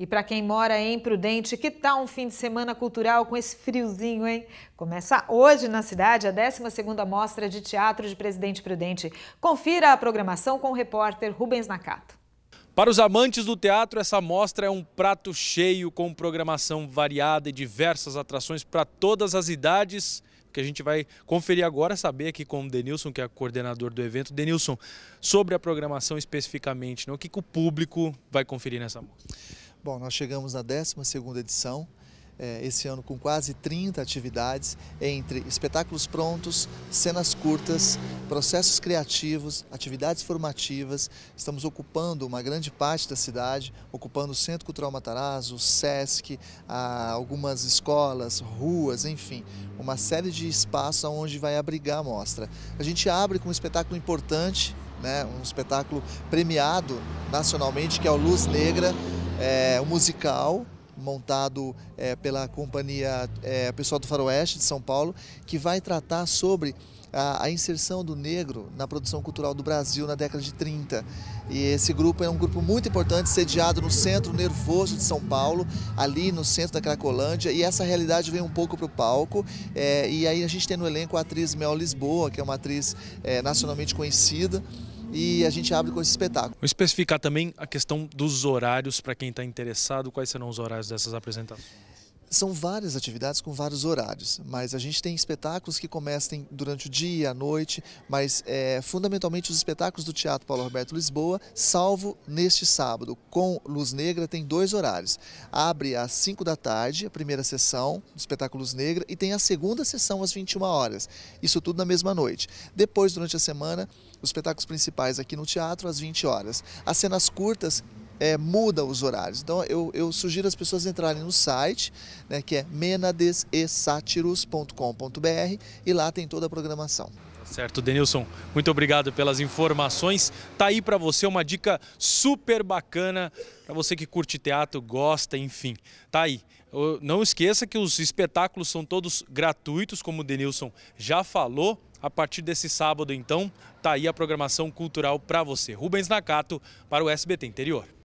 E para quem mora em Prudente, que tal um fim de semana cultural com esse friozinho, hein? Começa hoje na cidade a 12ª Mostra de Teatro de Presidente Prudente. Confira a programação com o repórter Rubens Nakato. Para os amantes do teatro, essa mostra é um prato cheio com programação variada e diversas atrações para todas as idades que a gente vai conferir agora, saber aqui com o Denilson, que é coordenador do evento. Denilson, sobre a programação especificamente, não? Né? o que, que o público vai conferir nessa mostra? Bom, nós chegamos na 12ª edição, é, esse ano com quase 30 atividades, entre espetáculos prontos, cenas curtas, processos criativos, atividades formativas. Estamos ocupando uma grande parte da cidade, ocupando o Centro Cultural Matarazzo, o SESC, algumas escolas, ruas, enfim, uma série de espaços onde vai abrigar a mostra. A gente abre com um espetáculo importante, né, um espetáculo premiado nacionalmente, que é o Luz Negra, é, um musical montado é, pela companhia é, pessoal do Faroeste de São Paulo, que vai tratar sobre a, a, inserção do negro na produção cultural do Brasil na década de 30. E esse grupo é um grupo muito importante, sediado no centro nervoso de São Paulo, ali no centro da Cracolândia, e essa realidade vem um pouco para o palco. É, e aí a gente tem no elenco a atriz Mel Lisboa, que é uma atriz é, nacionalmente conhecida e a gente abre com esse espetáculo. Vou especificar também a questão dos horários para quem está interessado, quais serão os horários dessas apresentações? São várias atividades com vários horários, mas a gente tem espetáculos que começam durante o dia, à noite, mas é, fundamentalmente os espetáculos do Teatro Paulo Roberto Lisboa, salvo neste sábado, com Luz Negra, tem dois horários. Abre às 5 da tarde, a primeira sessão do espetáculo Luz Negra, e tem a segunda sessão às 21 horas. Isso tudo na mesma noite. Depois, durante a semana, os espetáculos principais aqui no teatro às 20 horas. As cenas curtas é, muda os horários. Então eu, eu, sugiro as pessoas entrarem no site, né, que é menadesesatiros.com.br e lá tem toda a programação. Tá certo, Denilson, muito obrigado pelas informações. Tá aí para você uma dica super bacana para você que curte teatro, gosta, enfim. Tá aí. Não esqueça que os espetáculos são todos gratuitos, como o Denilson já falou. A partir desse sábado, então, tá aí a programação cultural para você. Rubens Nakato para o SBT Interior.